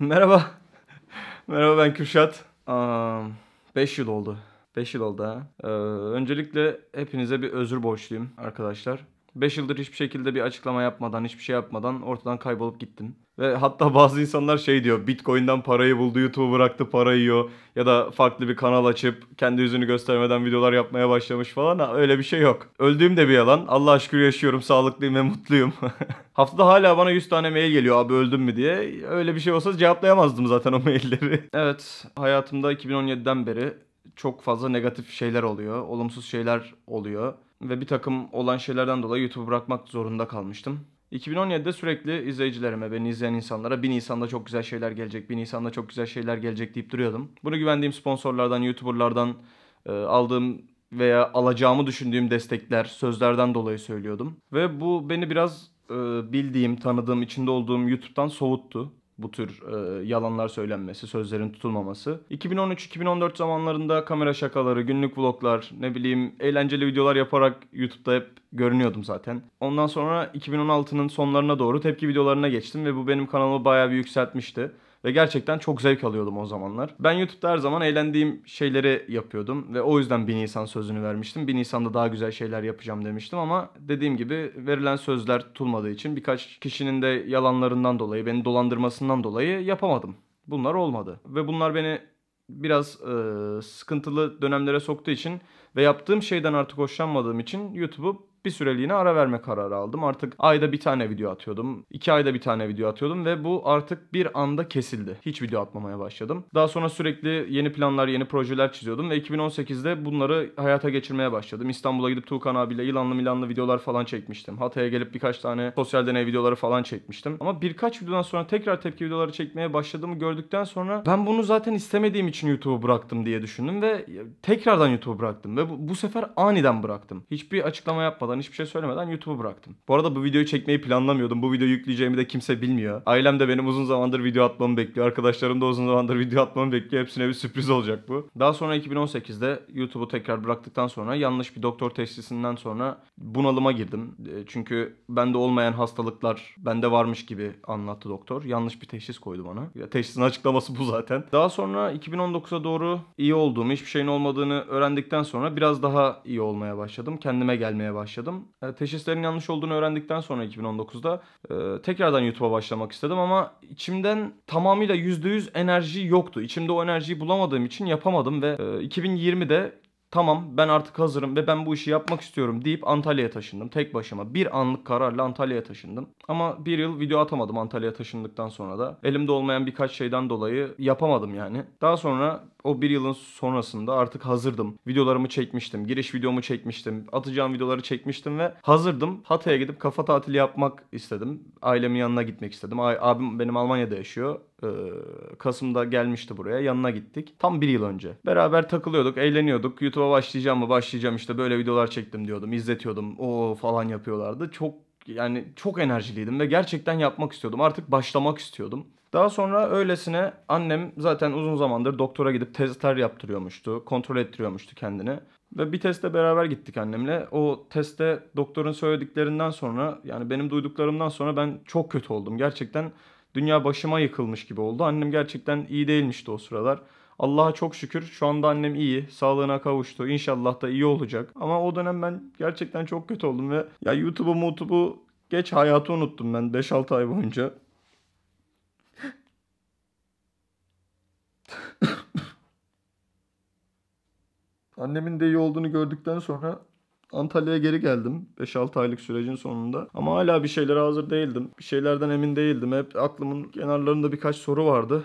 Merhaba. Merhaba ben Kürşat. 5 yıl oldu. 5 yıl oldu ha. Ee, öncelikle hepinize bir özür borçluyum arkadaşlar. 5 yıldır hiçbir şekilde bir açıklama yapmadan, hiçbir şey yapmadan ortadan kaybolup gittim. Ve hatta bazı insanlar şey diyor, Bitcoin'den parayı buldu, YouTube'u bıraktı, para yiyor. Ya da farklı bir kanal açıp kendi yüzünü göstermeden videolar yapmaya başlamış falan. Ha, öyle bir şey yok. Öldüğüm de bir yalan. Allah şükür yaşıyorum, sağlıklıyım ve mutluyum. Haftada hala bana 100 tane mail geliyor abi öldüm mü diye. Öyle bir şey olsa cevaplayamazdım zaten o mailleri. evet, hayatımda 2017'den beri çok fazla negatif şeyler oluyor, olumsuz şeyler oluyor ve bir takım olan şeylerden dolayı YouTube bırakmak zorunda kalmıştım. 2017'de sürekli izleyicilerime, beni izleyen insanlara 1 Nisan'da çok güzel şeyler gelecek, 1 Nisan'da çok güzel şeyler gelecek deyip duruyordum. Bunu güvendiğim sponsorlardan, YouTuber'lardan e, aldığım veya alacağımı düşündüğüm destekler, sözlerden dolayı söylüyordum. Ve bu beni biraz e, bildiğim, tanıdığım, içinde olduğum YouTube'dan soğuttu bu tür e, yalanlar söylenmesi, sözlerin tutulmaması. 2013-2014 zamanlarında kamera şakaları, günlük vloglar, ne bileyim eğlenceli videolar yaparak YouTube'da hep görünüyordum zaten. Ondan sonra 2016'nın sonlarına doğru tepki videolarına geçtim ve bu benim kanalımı bayağı bir yükseltmişti. Ve gerçekten çok zevk alıyordum o zamanlar. Ben YouTube'da her zaman eğlendiğim şeyleri yapıyordum. Ve o yüzden 1 Nisan sözünü vermiştim. 1 Nisan'da daha güzel şeyler yapacağım demiştim ama dediğim gibi verilen sözler tutulmadığı için birkaç kişinin de yalanlarından dolayı, beni dolandırmasından dolayı yapamadım. Bunlar olmadı. Ve bunlar beni biraz e, sıkıntılı dönemlere soktuğu için ve yaptığım şeyden artık hoşlanmadığım için YouTube'u bir süreliğine ara verme kararı aldım. Artık ayda bir tane video atıyordum. iki ayda bir tane video atıyordum ve bu artık bir anda kesildi. Hiç video atmamaya başladım. Daha sonra sürekli yeni planlar, yeni projeler çiziyordum ve 2018'de bunları hayata geçirmeye başladım. İstanbul'a gidip Tuğkan abiyle ilanlı milanlı videolar falan çekmiştim. Hatay'a gelip birkaç tane sosyal deney videoları falan çekmiştim. Ama birkaç videodan sonra tekrar tepki videoları çekmeye başladığımı gördükten sonra ben bunu zaten istemediğim için YouTube'u bıraktım diye düşündüm ve tekrardan YouTube'u bıraktım ve bu, bu sefer aniden bıraktım. Hiçbir açıklama yapmadım falan hiçbir şey söylemeden YouTube'u bıraktım. Bu arada bu videoyu çekmeyi planlamıyordum. Bu videoyu yükleyeceğimi de kimse bilmiyor. Ailem de benim uzun zamandır video atmamı bekliyor. Arkadaşlarım da uzun zamandır video atmamı bekliyor. Hepsine bir sürpriz olacak bu. Daha sonra 2018'de YouTube'u tekrar bıraktıktan sonra yanlış bir doktor teşhisinden sonra bunalıma girdim. E, çünkü bende olmayan hastalıklar bende varmış gibi anlattı doktor. Yanlış bir teşhis koydu bana. Ya teşhisin açıklaması bu zaten. Daha sonra 2019'a doğru iyi olduğumu, hiçbir şeyin olmadığını öğrendikten sonra biraz daha iyi olmaya başladım. Kendime gelmeye başladım başladım. E, teşhislerin yanlış olduğunu öğrendikten sonra 2019'da e, tekrardan YouTube'a başlamak istedim ama içimden tamamıyla %100 enerji yoktu. İçimde o enerjiyi bulamadığım için yapamadım ve e, 2020'de tamam ben artık hazırım ve ben bu işi yapmak istiyorum deyip Antalya'ya taşındım tek başıma. Bir anlık kararla Antalya'ya taşındım. Ama bir yıl video atamadım Antalya'ya taşındıktan sonra da. Elimde olmayan birkaç şeyden dolayı yapamadım yani. Daha sonra o bir yılın sonrasında artık hazırdım. Videolarımı çekmiştim. Giriş videomu çekmiştim. Atacağım videoları çekmiştim ve hazırdım. Hatay'a gidip kafa tatili yapmak istedim. Ailemin yanına gitmek istedim. Abim benim Almanya'da yaşıyor. Ee, Kasım'da gelmişti buraya. Yanına gittik. Tam bir yıl önce. Beraber takılıyorduk, eğleniyorduk. YouTube'a başlayacağım mı? Başlayacağım işte böyle videolar çektim diyordum. izletiyordum. O falan yapıyorlardı. Çok yani çok enerjiliydim ve gerçekten yapmak istiyordum. Artık başlamak istiyordum. Daha sonra öylesine annem zaten uzun zamandır doktora gidip testler yaptırıyormuştu. Kontrol ettiriyormuştu kendini. Ve bir teste beraber gittik annemle. O teste doktorun söylediklerinden sonra yani benim duyduklarımdan sonra ben çok kötü oldum. Gerçekten dünya başıma yıkılmış gibi oldu. Annem gerçekten iyi değilmişti o sıralar. Allah'a çok şükür şu anda annem iyi. Sağlığına kavuştu. İnşallah da iyi olacak. Ama o dönem ben gerçekten çok kötü oldum ve ya YouTube'u mutubu geç hayatı unuttum ben 5-6 ay boyunca. Annemin de iyi olduğunu gördükten sonra Antalya'ya geri geldim 5-6 aylık sürecin sonunda. Ama hala bir şeylere hazır değildim. Bir şeylerden emin değildim. Hep aklımın kenarlarında birkaç soru vardı.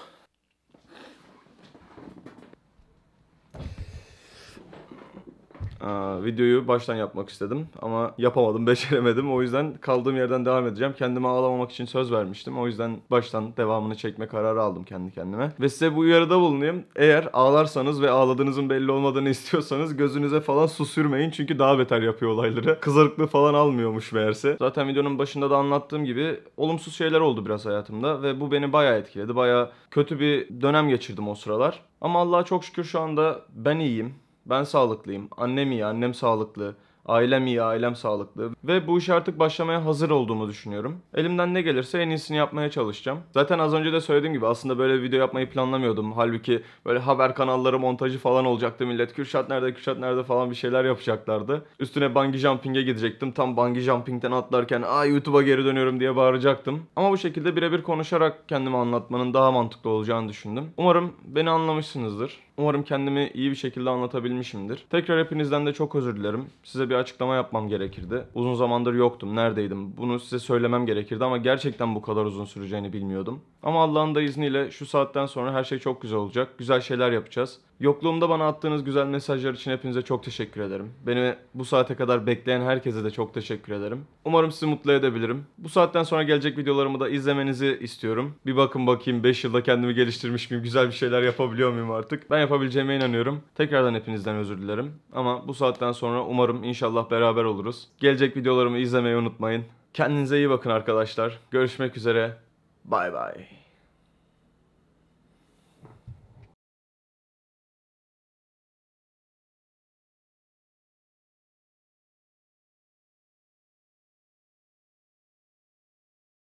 Aa, ee, videoyu baştan yapmak istedim ama yapamadım, beceremedim. O yüzden kaldığım yerden devam edeceğim. Kendime ağlamamak için söz vermiştim. O yüzden baştan devamını çekme kararı aldım kendi kendime. Ve size bu uyarıda bulunayım. Eğer ağlarsanız ve ağladığınızın belli olmadığını istiyorsanız gözünüze falan su sürmeyin. Çünkü daha beter yapıyor olayları. Kızarıklığı falan almıyormuş meğerse. Zaten videonun başında da anlattığım gibi olumsuz şeyler oldu biraz hayatımda ve bu beni bayağı etkiledi. Bayağı kötü bir dönem geçirdim o sıralar. Ama Allah'a çok şükür şu anda ben iyiyim. Ben sağlıklıyım. Annem iyi, annem sağlıklı. Ailem iyi, ailem sağlıklı ve bu işe artık başlamaya hazır olduğumu düşünüyorum. Elimden ne gelirse en iyisini yapmaya çalışacağım. Zaten az önce de söylediğim gibi aslında böyle bir video yapmayı planlamıyordum. Halbuki böyle haber kanalları montajı falan olacaktı millet. Kürşat nerede, Kürşat nerede falan bir şeyler yapacaklardı. Üstüne bungee jumping'e gidecektim. Tam bungee jumping'ten atlarken aa YouTube'a geri dönüyorum diye bağıracaktım. Ama bu şekilde birebir konuşarak kendimi anlatmanın daha mantıklı olacağını düşündüm. Umarım beni anlamışsınızdır. Umarım kendimi iyi bir şekilde anlatabilmişimdir. Tekrar hepinizden de çok özür dilerim. Size bir açıklama yapmam gerekirdi. Uzun zamandır yoktum, neredeydim? Bunu size söylemem gerekirdi ama gerçekten bu kadar uzun süreceğini bilmiyordum. Ama Allah'ın da izniyle şu saatten sonra her şey çok güzel olacak. Güzel şeyler yapacağız. Yokluğumda bana attığınız güzel mesajlar için hepinize çok teşekkür ederim. Beni bu saate kadar bekleyen herkese de çok teşekkür ederim. Umarım sizi mutlu edebilirim. Bu saatten sonra gelecek videolarımı da izlemenizi istiyorum. Bir bakın bakayım 5 yılda kendimi geliştirmiş miyim, güzel bir şeyler yapabiliyor muyum artık? Ben yapabileceğime inanıyorum. Tekrardan hepinizden özür dilerim. Ama bu saatten sonra umarım inşallah beraber oluruz. Gelecek videolarımı izlemeyi unutmayın. Kendinize iyi bakın arkadaşlar. Görüşmek üzere. Bay bay.